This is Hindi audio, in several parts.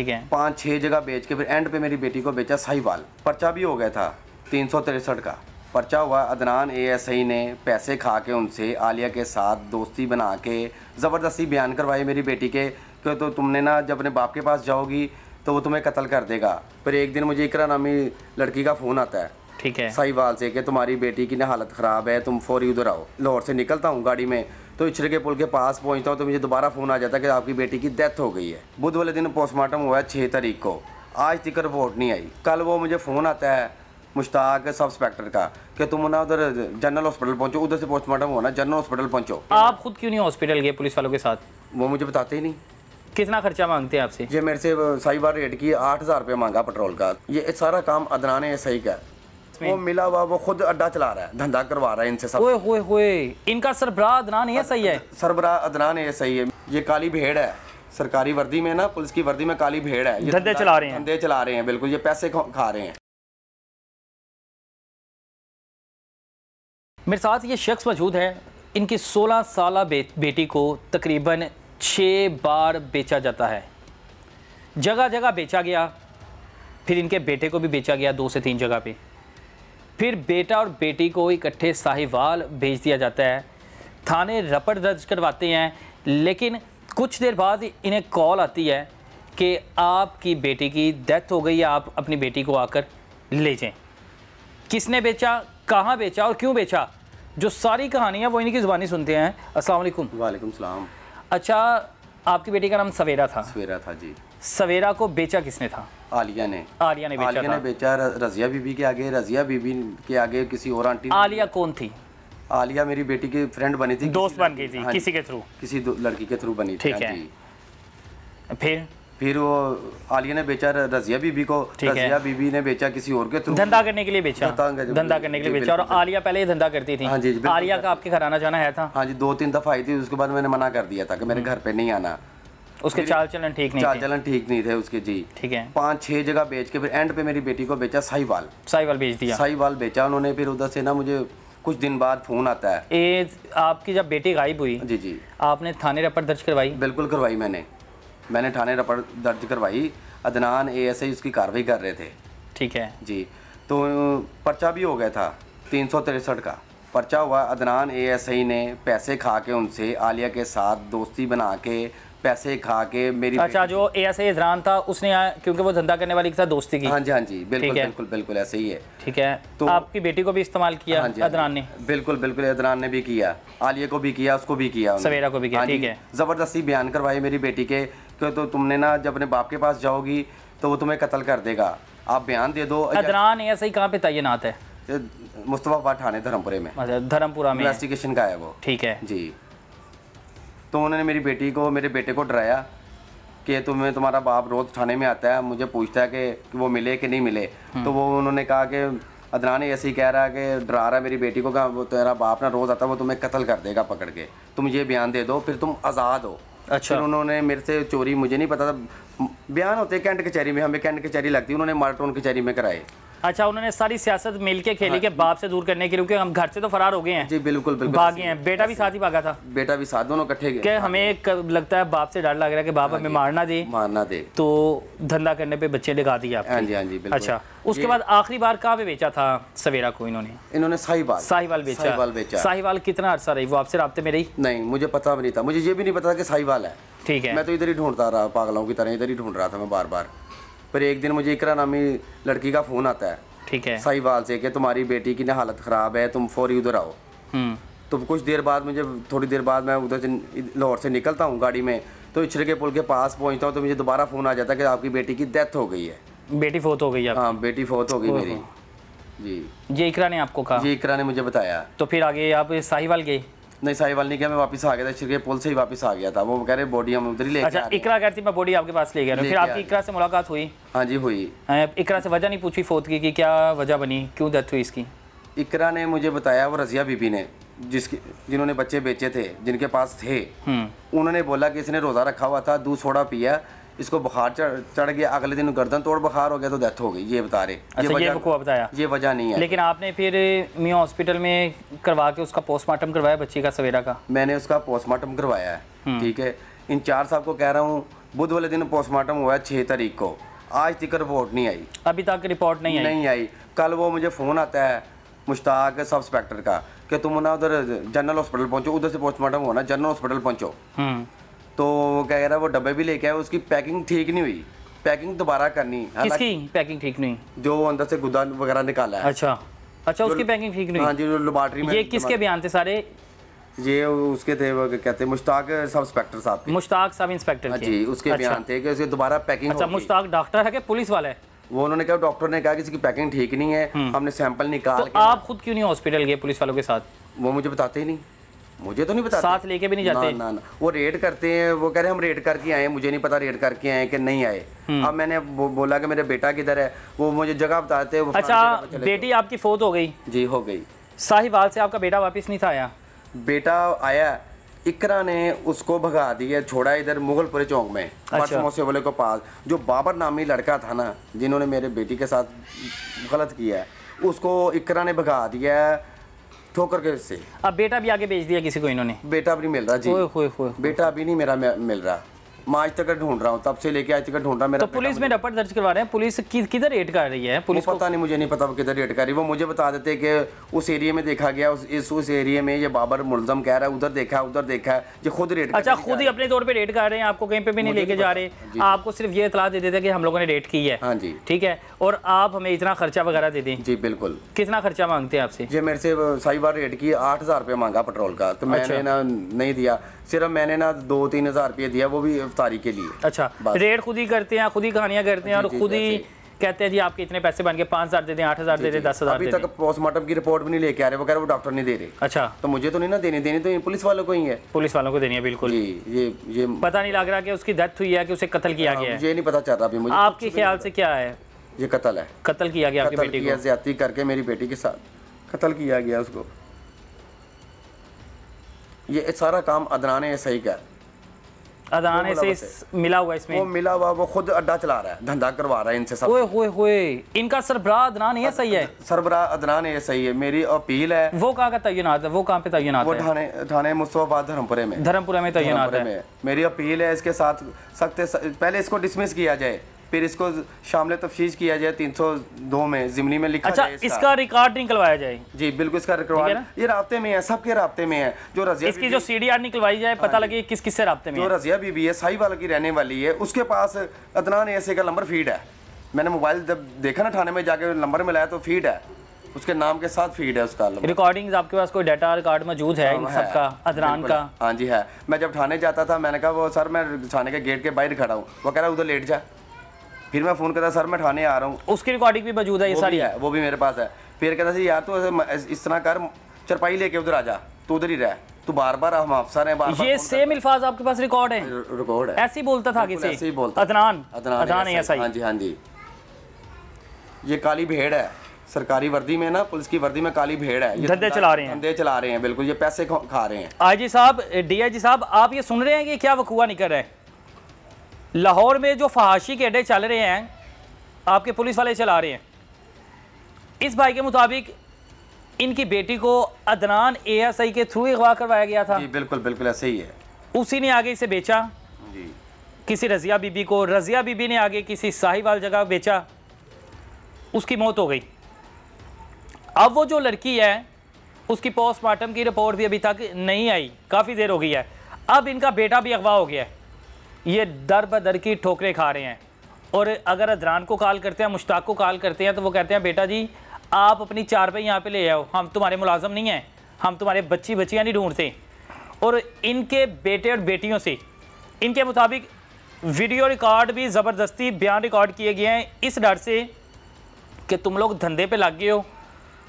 ठीक है पाँच छः जगह बेच के फिर एंड पे मेरी बेटी को बेचा साहिवाल पर्चा भी हो गया था तीन सौ तिरसठ का पर्चा हुआ अदनान ए एस आई ने पैसे खा के उनसे आलिया के साथ दोस्ती बना के ज़बरदस्ती बयान करवाई मेरी बेटी के कि तो तुमने ना जब अपने बाप के पास जाओगी तो वो तुम्हें कत्ल कर देगा पर एक दिन मुझे इकरा नामी लड़की का फ़ोन आता है ठीक है साहिवाल से कि तुम्हारी बेटी की ना हालत ख़राब है तुम फौरी उधर आओ लाहौर से निकलता हूँ गाड़ी में तो इचरे के पुल के पास पहुँचता हूँ तो मुझे दोबारा फ़ोन आ जाता है कि आपकी बेटी की डेथ हो गई है बुध वाले दिन पोस्टमार्टम हुआ है छः तारीख को आज तक रिपोर्ट नहीं आई कल वो मुझे फ़ोन आता है मुश्ताक सब इंस्पेक्टर का कि तुम ना उधर जनरल हॉस्पिटल पहुंचो उधर से पोस्टमार्टम होना जनरल हॉस्पिटल पहुंचो आप खुद क्यों नहीं हॉस्पिटल गए पुलिस वालों के साथ वो मुझे बताते ही नहीं कितना खर्चा मांगते हैं आपसे ये मेरे से बार रेट की आठ हज़ार रुपये मांगा पेट्रोल का ये सारा काम अदनान एस आई का वो मिला हुआ वो खुद अड्डा चला रहा है धंधा करवा रहा है इनसे सब हुए हुए इनका सरबरा अदनान ये सही है सरबरा अदनान ये सही है ये काली भेड़ है सरकारी वर्दी में ना पुलिस की वर्दी में काली भेड़ है धंधे चला रहे हैं धंधे चला रहे हैं बिल्कुल ये पैसे खा रहे हैं मेरे साथ ये शख्स मौजूद है इनकी 16 साल बे, बेटी को तकरीबन छः बार बेचा जाता है जगह जगह बेचा गया फिर इनके बेटे को भी बेचा गया दो से तीन जगह पे फिर बेटा और बेटी को इकट्ठे साहिवाल भेज दिया जाता है थाने रपट दर्ज करवाते हैं लेकिन कुछ देर बाद इन्हें कॉल आती है कि आपकी बेटी की डेथ हो गई आप अपनी बेटी को आकर ले जाएं किसने बेचा कहाँ बेचा और क्यों बेचा जो सारी कहानी है वो इन्हीं की ज़ुबानी सुनते हैं असल वालेकुम वालेकुम सलाम अच्छा आपकी बेटी का नाम सवेरा था सवेरा था जी सवेरा को बेचा किसने था आलिया ने आलिया ने बेचा आलिया था। ने बेचा रजिया बीबी के आगे रजिया बीबी के आगे किसी और आंटी आलिया कौन थी आलिया मेरी बेटी की फ्रेंड बनी थी दोस्त बन गई थी हाँ किसी के थ्रू किसी लड़की के थ्रू बनी थी ठीक हाँ है फिर फिर वो आलिया ने बेचा रजिया बीबी को रजिया बीबी ने बेचा किसी और के थ्रू धंधा करने के लिए बेचा धंधा करने के लिए बेचा और आलिया पहले ही धंधा करती थी हाँ जी आलिया का आपके घर आना जाना है था हाँ जी दो तीन दफा आई थी उसके बाद मैंने मना कर दिया था कि मेरे हम्म। घर पे नहीं आना उसके चाल चलन ठीक नहीं चाल चलन ठीक नहीं थे उसके जी ठीक है पांच छह जगह बेच के फिर एंड पे मेरी बेटी को बेचा साहिवाल साहिवाल बेच दिया साहिवाल बेचा उन्होंने फिर उधर से ना मुझे कुछ दिन बाद फोन आता है ए, आपकी जब बेटी गायब हुई जी जी आपने थाने रपट दर्ज करवाई बिल्कुल करवाई मैंने मैंने थाने रपट दर्ज करवाई अदनान ए एस आई उसकी कार्रवाई कर रहे थे ठीक है जी तो पर्चा भी हो गया था तीन सौ तिरसठ का पर्चा हुआ अदनान ए एस आई ने पैसे खा के उनसे आलिया के साथ दोस्ती बना के पैसे खा के मेरी अच्छा जो ऐसे इजरान था उसने क्योंकि वो धंधा करने वाली के साथ दोस्ती की हाँ जी हाँ जी बिल्कुल बिल्कुल बिल्कुल ऐसे ही है ठीक है तो आपकी बेटी को भी इस्तेमाल किया हाँ जी, हाँ अदनान ने बिल्कुल बिल्कुल इजरान ने भी किया आलिया को भी किया उसको भी किया सवेरा को भी किया हाँ ठीक है ज़बरदस्ती बयान करवाए मेरी बेटी के तो तुमने ना जब अपने बाप के पास जाओगी तो वो तुम्हें कत्ल कर देगा आप बयान दे दो अदनान ऐसे ही कहाँ पे तैनात है मुस्तफा पाठाने धर्मपुरे में अच्छा, धर्मपुरा में इन्वेस्टिगेशन का है वो ठीक है जी तो उन्होंने मेरी बेटी को मेरे बेटे को डराया कि तुम्हें तुम्हारा बाप रोज़ थाने में आता है मुझे पूछता है कि वो मिले कि नहीं मिले हम्म। तो वो उन्होंने कहा कि अदनान ऐसे ही कह रहा है कि डरा रहा है मेरी बेटी को वो तेरा बाप ना रोज़ आता है वो तुम्हें कत्ल कर देगा पकड़ के तुम ये बयान दे दो फिर तुम आज़ाद हो अच्छा फिर उन्होंने मेरे से चोरी मुझे नहीं पता था बयान होते कैंट कचहरी में हमें कैंट कचहरी लगती उन्होंने मार्टोन कचहरी में कराए अच्छा उन्होंने सारी सियासत मिल के खेली हाँ, के बाप से दूर करने के लिए हम घर से तो फरार हो गए हैं जी बिल्कुल बिल्कुल भागे हैं बेटा भी साथ ही भागा था बेटा भी साथ दोनों इकट्ठे गए हमें लगता है बाप से डर लग रहा है कि बाप हाँ हमें मारना दे मारना दे तो धंधा करने पे बच्चे लगा दिए आप हाँ जी हाँ जी अच्छा उसके बाद आखिरी बार कहाँ पे बेचा था सवेरा को इन्होंने इन्होंने साहिवाल साहिवाल बेचा साहिवाल बेचा साहिवाल कितना अरसा रही वो आपसे रबते में रही नहीं मुझे पता भी नहीं था मुझे ये भी नहीं पता था कि साहिवाल है ठीक है मैं तो इधर ही ढूंढता रहा पागलों की तरह इधर ही ढूंढ रहा था मैं बार बार पर एक दिन मुझे इकरा नामी लड़की का फ़ोन आता है ठीक है साहिवाल से कि तुम्हारी बेटी की ना हालत ख़राब है तुम फौरी उधर आओ हम्म। तो कुछ देर बाद मुझे थोड़ी देर बाद मैं उधर से लाहौर से निकलता हूँ गाड़ी में तो इछरे के पुल के पास पहुँचता हूँ तो मुझे दोबारा फ़ोन आ जाता है कि आपकी बेटी की डेथ हो गई है बेटी फोत हो गई है हाँ बेटी फोत हो गई मेरी जी जी इकरा ने आपको कहा जी इकरा ने मुझे बताया तो फिर आगे आप साहिवाल गए नहीं साहिवाल नहीं गया मैं वापस आ गया था शिरके पुल से ही वापस आ गया था वो कह रहे बॉडी हम उधर ही लेके अच्छा इकरा कह रही थी मैं बॉडी आपके पास ले गया फिर आपकी इकरा से मुलाकात हुई हां जी हुई हाँ, इकरा से वजह नहीं पूछी फोत की कि क्या वजह बनी क्यों डेथ हुई इसकी इकरा ने मुझे बताया वो रजिया बीबी ने जिसके जिन्होंने बच्चे बेचे थे जिनके पास थे हम्म। उन्होंने बोला कि इसने रोज़ा रखा हुआ था दूध सोडा पिया इसको बुखार चढ़ गया अगले दिन गर्दन तोड़ बुखार हो गया तो डेथ हो गई ये बता रहे ये, अच्छा, ये बताया ये वजह नहीं है लेकिन आपने फिर मियाँ हॉस्पिटल में करवा के उसका पोस्टमार्टम करवाया बच्ची का सवेरा का मैंने उसका पोस्टमार्टम करवाया है हम्म। ठीक है इंचार्ज साहब को कह रहा हूँ बुध वाले दिन पोस्टमार्टम हुआ है छः तारीख को आज तक रिपोर्ट नहीं आई अभी तक रिपोर्ट नहीं आई नहीं आई कल वो मुझे फ़ोन आता है मुश्ताक सब इंस्पेक्टर का कि तुम ना उधर जनरल हॉस्पिटल पहुँचो उधर से पोस्टमार्टम होना जनरल हॉस्पिटल पहुँचो हम्म। तो वो क्या कह रहा है वो डब्बे भी लेके आए उसकी पैकिंग ठीक नहीं हुई पैकिंग दोबारा करनी किसकी पैकिंग ठीक नहीं जो अंदर से गुदान वगैरह निकाला है अच्छा अच्छा उसकी पैकिंग ठीक नहीं हाँ जी लेबॉर्ट्री में ये किसके बयान थे सारे ये उसके थे वो कहते मुश्ताक सब इंस्पेक्टर साहब मुश्ताक सब इंस्पेक्टर हाँ जी उसके अच्छा। बयान थे कि दोबारा पैकिंग अच्छा मुश्ताक डॉक्टर है कि पुलिस वाला है वो उन्होंने कहा डॉक्टर ने कहा कि इसकी पैकिंग ठीक नहीं है हम्म। हमने सैंपल निकाल तो आप खुद क्यों नहीं हॉस्पिटल गए पुलिस वालों के साथ वो मुझे बताते ही नहीं मुझे तो नहीं पता साथ लेके भी नहीं जाते ना ना ना। वो रेड करते हैं वो कह रहे हैं हम रेड करके आए मुझे नहीं पता रेड करके आए कि नहीं आए हम्म। अब मैंने बो, बोला कि मेरे बेटा किधर है वो मुझे जगह बताते हैं अच्छा बेटी आपकी फोत हो गई जी हो गई साहिवाल से आपका बेटा वापस नहीं था आया बेटा आया इकरा ने उसको भगा दिया छोड़ा इधर मुगलपुरे चौक में अच्छा। मोसे वाले को पास जो बाबर नामी लड़का था ना जिन्होंने मेरे बेटी के साथ गलत किया उसको इकरा ने भगा दिया ठोकर के से अब बेटा भी आगे भेज दिया किसी को इन्होंने बेटा भी मिल रहा जी ओए, ओए, ओए, बेटा अभी नहीं मेरा मिल रहा मार्च तक ढूंढ रहा हूँ तब से लेके आज तक ढूंढ रहा मेरा तो पुलिस में रपट दर्ज करवा रहे हैं पुलिस किधर रेड कर रही है पुलिस पता नहीं मुझे नहीं पता वो किधर रेड कर रही है वो मुझे बता देते कि उस एरिया में देखा गया उस इस उस एरिया में ये बाबर मुलजम कह रहा है उधर देखा उधर देखा है ये खुद रेट अच्छा खुद ही अपने तौर पर रेट कर रहे हैं आपको कहीं पे भी नहीं लेके जा रहे आपको सिर्फ ये इतला दे देते कि हम लोगों ने रेट की है हाँ जी ठीक है और आप हमें इतना खर्चा वगैरह दे दें जी बिल्कुल कितना खर्चा मांगते हैं आपसे जी मेरे से सही बार रेट की आठ हजार रुपये मांगा पेट्रोल का तो मैंने अच्छा। ना नहीं दिया सिर्फ मैंने ना दो तीन हज़ार रुपये दिया वो भी इफ्तारी के लिए अच्छा रेट खुद ही करते हैं खुद ही कहानियाँ करते हैं और खुद ही कहते हैं जी आपके इतने पैसे बन के पाँच हज़ार दे दें आठ हज़ार दे दें दस हज़ार अभी तक पोस्टमार्टम की रिपोर्ट भी नहीं लेके आ रहे वो कह रहे वो डॉक्टर नहीं दे रहे अच्छा तो मुझे तो नहीं ना देने देने तो ये पुलिस वालों को ही है पुलिस वालों को देनी है बिल्कुल जी, ये ये पता नहीं लग रहा कि उसकी डेथ हुई है कि उसे कत्ल किया हाँ, गया है ये नहीं पता चल अभी मुझे आपके ख्याल से क्या है ये कत्ल है कत्ल किया गया आपकी बेटी को ज्यादा करके मेरी बेटी के साथ कत्ल किया गया उसको ये सारा काम अदनान ऐसा का से मिला हुआ इसमें वो मिला हुआ वो खुद अड्डा चला रहा है धंधा करवा रहा है इनसे सब होए होए इनका सरबरा अदनान ये सही है सरबराह अदनान ये सही है मेरी अपील है वो कहाँ का तयनात है वो कहाँ पे थाने थाने मुस्तफाबाद धर्मपुरे में धर्मपुरे में है मेरी अपील है इसके साथ सख्त पहले इसको डिसमिस किया जाए फिर इसको शामिल तफशीश किया जाए तीन सौ दो में ज़िमनी में लिखा अच्छा, जाए इसका, इसका रिकॉर्ड निकलवाया जाए जी बिल्कुल इसका रिकॉर्ड ये रबते में है सबके रबते में है जो रजिया इसकी जो सी डी आर निकलवाई जाए पता हाँ लगे किस किस से रबते में जो रजिया बीबी है साई वाला की रहने वाली है उसके पास अदनान ऐसे का नंबर फीड है मैंने मोबाइल जब देखा ना थाने में जाके नंबर मिलाया तो फीड है उसके नाम के साथ फीड है उसका रिकॉर्डिंग्स आपके पास कोई डाटा रिकॉर्ड मौजूद है इन हाँ, सब का अदरान का हाँ जी है मैं जब थाने जाता था मैंने कहा वो सर मैं थाने के गेट के बाहर खड़ा हूँ वो कह रहा है उधर लेट जाए फिर मैं फ़ोन करता सर मैं थाने आ रहा हूँ उसकी रिकॉर्डिंग भी मौजूद है ये सारी है वो भी मेरे पास है फिर कहता सर यार तू इस तरह कर चरपाई लेके उधर आ जा तू उधर ही रह तू बार बार हम अफसर है बार ये सेम अल्फाज आपके पास रिकॉर्ड है रिकॉर्ड है ऐसे ही बोलता था किसी ऐसे ही बोलता अदनान अदनान है ऐसा ही हाँ जी हाँ जी ये काली भेड़ है सरकारी वर्दी में ना पुलिस की वर्दी में काली भेड़ है धंधे चला रहे हैं धंधे चला रहे हैं बिल्कुल ये पैसे खा रहे हैं आईजी साहब डीआईजी साहब आप ये सुन रहे हैं कि क्या वकुआ निकल रहा है लाहौर में जो फहाशी के अड्डे चल रहे हैं आपके पुलिस वाले चला रहे हैं इस भाई के मुताबिक इनकी बेटी को अदनान ए एस आई के थ्रू अगवा करवाया गया था जी बिल्कुल बिल्कुल ऐसे ही है उसी ने आगे इसे बेचा जी किसी रज़िया बीबी को रज़िया बीबी ने आगे किसी साहिवाल जगह बेचा उसकी मौत हो गई अब वो जो लड़की है उसकी पोस्टमार्टम की रिपोर्ट भी अभी तक नहीं आई काफ़ी देर हो गई है अब इनका बेटा भी अगवा हो गया है ये दर ब दर की ठोकरें खा रहे हैं और अगर अदरान को कॉल करते हैं मुश्ताक को कॉल करते हैं तो वो कहते हैं बेटा जी आप अपनी चार पे यहाँ पे ले आओ हम तुम्हारे मुलाजम नहीं हैं हम तुम्हारे बच्ची बच्चियाँ नहीं ढूंढते और इनके बेटे और बेटियों से इनके मुताबिक वीडियो रिकॉर्ड भी ज़बरदस्ती बयान रिकॉर्ड किए गए हैं इस डर से कि तुम लोग धंधे पर लग गए हो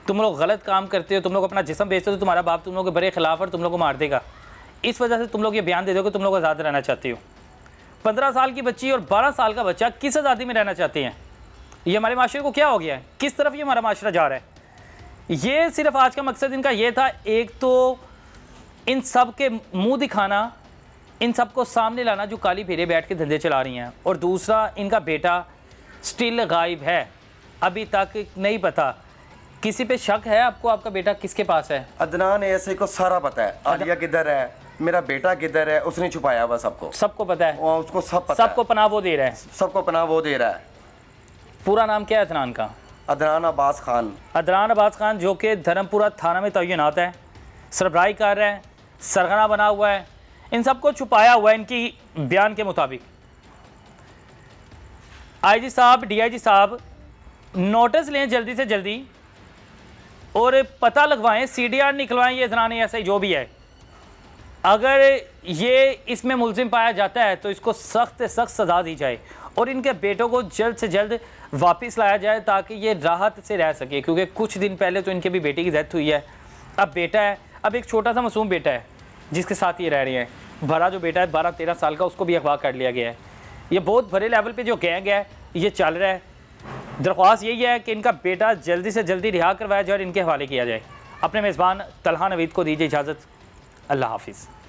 तुम लोग गलत काम करते हो तुम लोग अपना जिसम बेचते हो तो तुम्हारा बाप तुम लोग के बड़े खिलाफ और तुम लोग को मार देगा इस वजह से तुम लोग ये बयान दे दो कि तुम लोग आज़ाद रहना चाहते हो पंद्रह साल की बच्ची और बारह साल का बच्चा किस आज़ादी में रहना चाहते हैं ये हमारे माशरे को क्या हो गया है किस तरफ ये हमारा माशरा जा रहा है ये सिर्फ आज का मकसद इनका ये था एक तो इन सब के मुँह दिखाना इन सब को सामने लाना जो काली फेरे बैठ के धंधे चला रही हैं और दूसरा इनका बेटा स्टिल गायब है अभी तक नहीं पता किसी पे शक है आपको आपका बेटा किसके पास है अदनान ऐसे को सारा पता है आलिया किधर है मेरा बेटा किधर है उसने छुपाया हुआ सबको सबको पता है और हाँ, उसको सब पता सबको पनाह वो दे रहा है सबको पनाह वो दे रहा है पूरा नाम क्या है अदनान का अदनान अब्बास खान अदनान अब्बास खान जो कि धर्मपुरा थाना में आता है सरबराही कर रहे हैं सरगना बना हुआ है इन सबको छुपाया हुआ है इनकी बयान के मुताबिक जी साहब जी साहब नोटिस लें जल्दी से जल्दी और पता लगवाएं सीडीआर निकलवाएं ये जनाने ऐसा ही जो भी है अगर ये इसमें मुलजिम पाया जाता है तो इसको सख्त से सख्त सजा दी जाए और इनके बेटों को जल्द से जल्द वापस लाया जाए ताकि ये राहत से रह सके क्योंकि कुछ दिन पहले तो इनके भी बेटे की डेथ हुई है अब बेटा है अब एक छोटा सा मासूम बेटा है जिसके साथ ये रह रहे हैं भरा जो बेटा है बारह तेरह साल का उसको भी अगवा कर लिया गया है ये बहुत भरे लेवल पर जो गैंग है ये चल रहा है दरख्वास्त यही है कि इनका बेटा जल्दी से जल्दी रिहा करवाया जाए और इनके हवाले किया जाए अपने मेज़बान तलहा नवीद को दीजिए इजाज़त العافظ